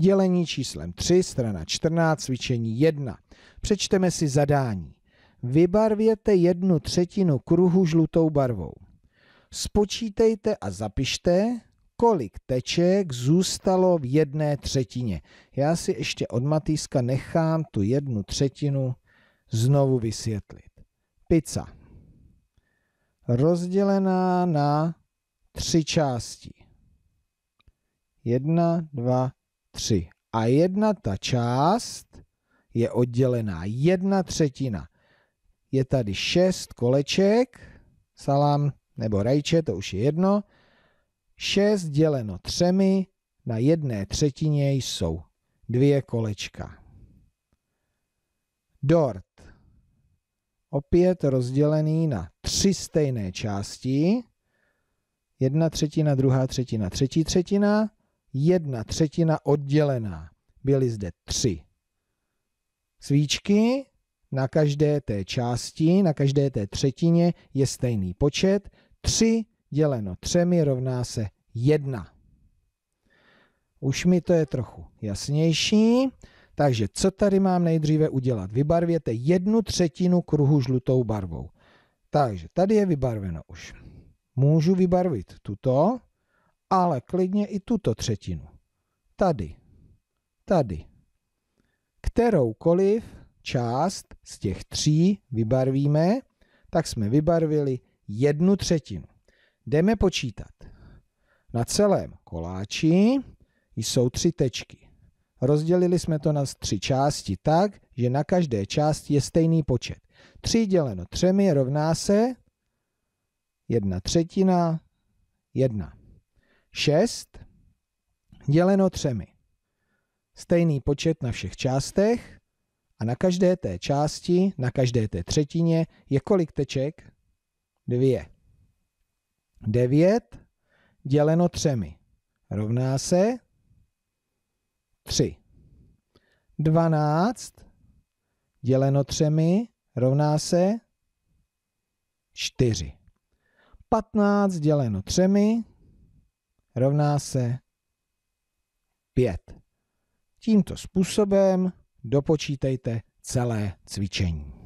Dělení číslem 3, strana 14, cvičení 1. Přečteme si zadání. Vybarvěte jednu třetinu kruhu žlutou barvou. Spočítejte a zapište, kolik teček zůstalo v jedné třetině. Já si ještě od Matýska nechám tu jednu třetinu znovu vysvětlit. Pizza rozdělená na tři části. Jedna, dva, 3. A jedna ta část je oddělená jedna třetina. Je tady šest koleček, salám nebo rajče, to už je jedno. šest děleno třemi na jedné třetině jsou dvě kolečka. Dort opět rozdělený na tři stejné části. Jedna třetina, druhá třetina, třetí třetina jedna třetina oddělená. Byly zde tři svíčky, na každé té části, na každé té třetině je stejný počet. 3 děleno třemi rovná se jedna. Už mi to je trochu jasnější. Takže co tady mám nejdříve udělat? Vybarvěte jednu třetinu kruhu žlutou barvou. Takže tady je vybarveno už. Můžu vybarvit tuto, ale klidně i tuto třetinu. Tady, tady. Kteroukoliv část z těch tří vybarvíme, tak jsme vybarvili jednu třetinu. Jdeme počítat. Na celém koláči jsou tři tečky. Rozdělili jsme to na tři části tak, že na každé části je stejný počet. Tři děleno třemi rovná se jedna třetina jedna. 6 děleno třemi. Stejný počet na všech částech a na každé té části, na každé té třetině je kolik teček? Dvě. 9 děleno třemi rovná se 3. 12 děleno třemi rovná se 4. 15 děleno třemi rovná se 5. Tímto způsobem dopočítejte celé cvičení.